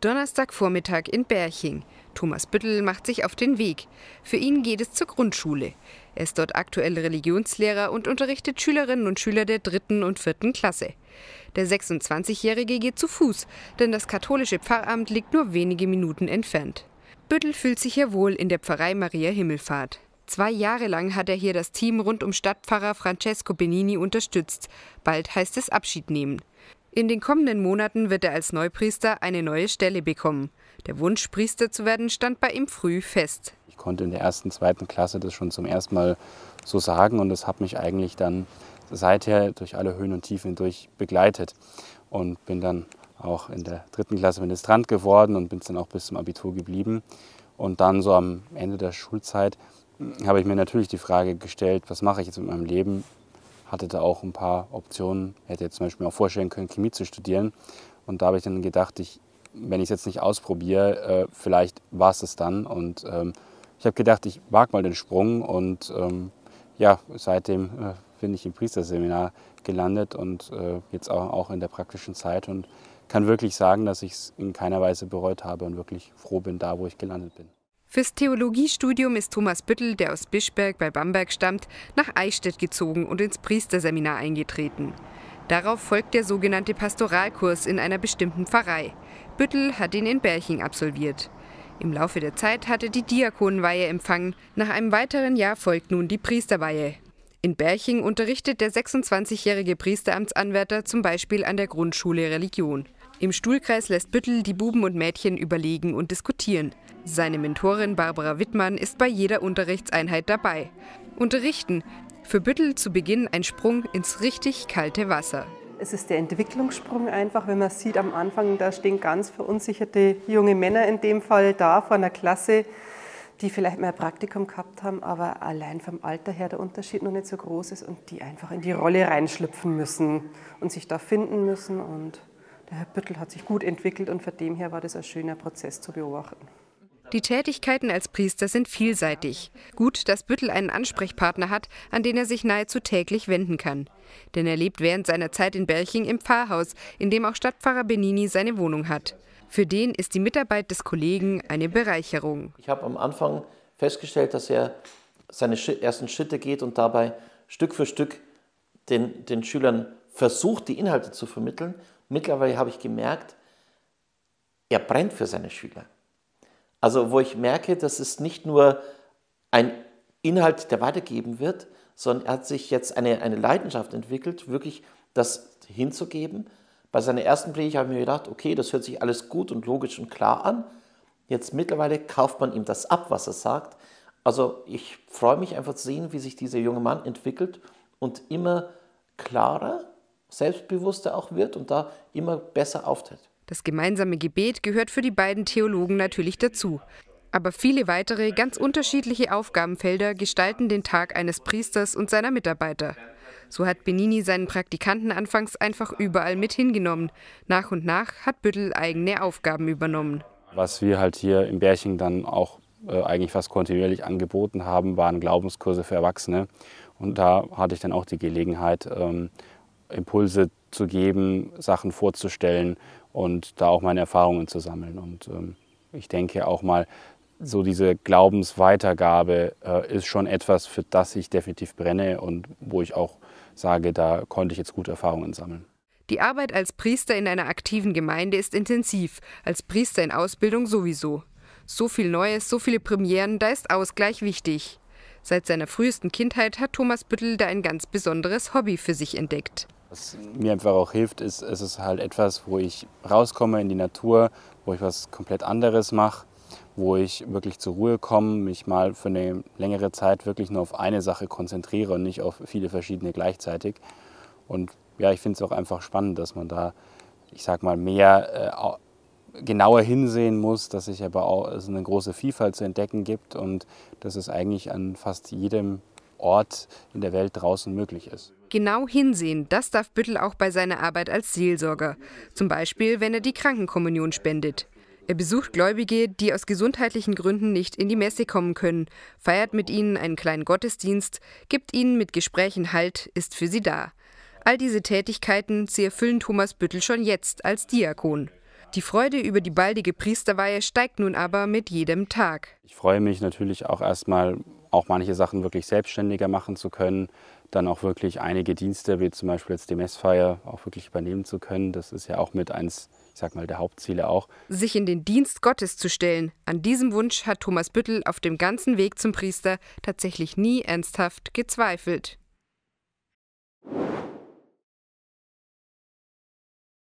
Donnerstagvormittag in Berching. Thomas Büttel macht sich auf den Weg. Für ihn geht es zur Grundschule. Er ist dort aktuell Religionslehrer und unterrichtet Schülerinnen und Schüler der dritten und vierten Klasse. Der 26-Jährige geht zu Fuß, denn das katholische Pfarramt liegt nur wenige Minuten entfernt. Büttel fühlt sich hier wohl in der Pfarrei Maria Himmelfahrt. Zwei Jahre lang hat er hier das Team rund um Stadtpfarrer Francesco Benini unterstützt. Bald heißt es Abschied nehmen. In den kommenden Monaten wird er als Neupriester eine neue Stelle bekommen. Der Wunsch, Priester zu werden, stand bei ihm früh fest. Ich konnte in der ersten, zweiten Klasse das schon zum ersten Mal so sagen und das hat mich eigentlich dann seither durch alle Höhen und Tiefen hindurch begleitet und bin dann auch in der dritten Klasse Ministrant geworden und bin es dann auch bis zum Abitur geblieben. Und dann so am Ende der Schulzeit habe ich mir natürlich die Frage gestellt, was mache ich jetzt mit meinem Leben? hatte da auch ein paar Optionen, hätte jetzt zum Beispiel auch vorstellen können, Chemie zu studieren. Und da habe ich dann gedacht, ich, wenn ich es jetzt nicht ausprobiere, äh, vielleicht war es das dann. Und ähm, ich habe gedacht, ich wage mal den Sprung und ähm, ja, seitdem äh, bin ich im Priesterseminar gelandet und äh, jetzt auch, auch in der praktischen Zeit und kann wirklich sagen, dass ich es in keiner Weise bereut habe und wirklich froh bin da, wo ich gelandet bin. Fürs Theologiestudium ist Thomas Büttel, der aus Bischberg bei Bamberg stammt, nach Eichstätt gezogen und ins Priesterseminar eingetreten. Darauf folgt der sogenannte Pastoralkurs in einer bestimmten Pfarrei. Büttel hat ihn in Berching absolviert. Im Laufe der Zeit hat er die Diakonenweihe empfangen. Nach einem weiteren Jahr folgt nun die Priesterweihe. In Berching unterrichtet der 26-jährige Priesteramtsanwärter zum Beispiel an der Grundschule Religion. Im Stuhlkreis lässt Büttel die Buben und Mädchen überlegen und diskutieren. Seine Mentorin Barbara Wittmann ist bei jeder Unterrichtseinheit dabei. Unterrichten. Für Büttel zu Beginn ein Sprung ins richtig kalte Wasser. Es ist der Entwicklungssprung einfach, wenn man sieht am Anfang, da stehen ganz verunsicherte junge Männer in dem Fall da vor einer Klasse, die vielleicht mehr Praktikum gehabt haben, aber allein vom Alter her der Unterschied noch nicht so groß ist und die einfach in die Rolle reinschlüpfen müssen und sich da finden müssen und der Herr Büttel hat sich gut entwickelt und von dem her war das ein schöner Prozess zu beobachten. Die Tätigkeiten als Priester sind vielseitig. Gut, dass Büttel einen Ansprechpartner hat, an den er sich nahezu täglich wenden kann. Denn er lebt während seiner Zeit in Berching im Pfarrhaus, in dem auch Stadtpfarrer Benini seine Wohnung hat. Für den ist die Mitarbeit des Kollegen eine Bereicherung. Ich habe am Anfang festgestellt, dass er seine ersten Schritte geht und dabei Stück für Stück den, den Schülern versucht, die Inhalte zu vermitteln mittlerweile habe ich gemerkt, er brennt für seine Schüler. Also wo ich merke, dass es nicht nur ein Inhalt, der weitergeben wird, sondern er hat sich jetzt eine, eine Leidenschaft entwickelt, wirklich das hinzugeben. Bei seiner ersten Predigt habe ich mir gedacht, okay, das hört sich alles gut und logisch und klar an. Jetzt mittlerweile kauft man ihm das ab, was er sagt. Also ich freue mich einfach zu sehen, wie sich dieser junge Mann entwickelt und immer klarer selbstbewusster auch wird und da immer besser auftritt. Das gemeinsame Gebet gehört für die beiden Theologen natürlich dazu. Aber viele weitere, ganz unterschiedliche Aufgabenfelder gestalten den Tag eines Priesters und seiner Mitarbeiter. So hat Benini seinen Praktikanten anfangs einfach überall mit hingenommen. Nach und nach hat Büttel eigene Aufgaben übernommen. Was wir halt hier im Bärchen dann auch äh, eigentlich fast kontinuierlich angeboten haben, waren Glaubenskurse für Erwachsene. Und da hatte ich dann auch die Gelegenheit, ähm, Impulse zu geben, Sachen vorzustellen und da auch meine Erfahrungen zu sammeln. Und ähm, ich denke auch mal, so diese Glaubensweitergabe äh, ist schon etwas, für das ich definitiv brenne und wo ich auch sage, da konnte ich jetzt gute Erfahrungen sammeln. Die Arbeit als Priester in einer aktiven Gemeinde ist intensiv, als Priester in Ausbildung sowieso. So viel Neues, so viele Premieren, da ist Ausgleich wichtig. Seit seiner frühesten Kindheit hat Thomas Büttel da ein ganz besonderes Hobby für sich entdeckt. Was mir einfach auch hilft, ist, es ist halt etwas, wo ich rauskomme in die Natur, wo ich was komplett anderes mache, wo ich wirklich zur Ruhe komme, mich mal für eine längere Zeit wirklich nur auf eine Sache konzentriere und nicht auf viele verschiedene gleichzeitig. Und ja, ich finde es auch einfach spannend, dass man da, ich sag mal, mehr äh, genauer hinsehen muss, dass es aber auch also eine große Vielfalt zu entdecken gibt und dass es eigentlich an fast jedem Ort in der Welt draußen möglich ist. Genau hinsehen, das darf Büttel auch bei seiner Arbeit als Seelsorger. Zum Beispiel, wenn er die Krankenkommunion spendet. Er besucht Gläubige, die aus gesundheitlichen Gründen nicht in die Messe kommen können, feiert mit ihnen einen kleinen Gottesdienst, gibt ihnen mit Gesprächen Halt, ist für sie da. All diese Tätigkeiten, sie erfüllen Thomas Büttel schon jetzt als Diakon. Die Freude über die baldige Priesterweihe steigt nun aber mit jedem Tag. Ich freue mich natürlich auch erstmal auch manche Sachen wirklich selbstständiger machen zu können, dann auch wirklich einige Dienste, wie zum Beispiel jetzt die Messfeier, auch wirklich übernehmen zu können. Das ist ja auch mit eins, ich sag mal, der Hauptziele auch. Sich in den Dienst Gottes zu stellen, an diesem Wunsch hat Thomas Büttel auf dem ganzen Weg zum Priester tatsächlich nie ernsthaft gezweifelt.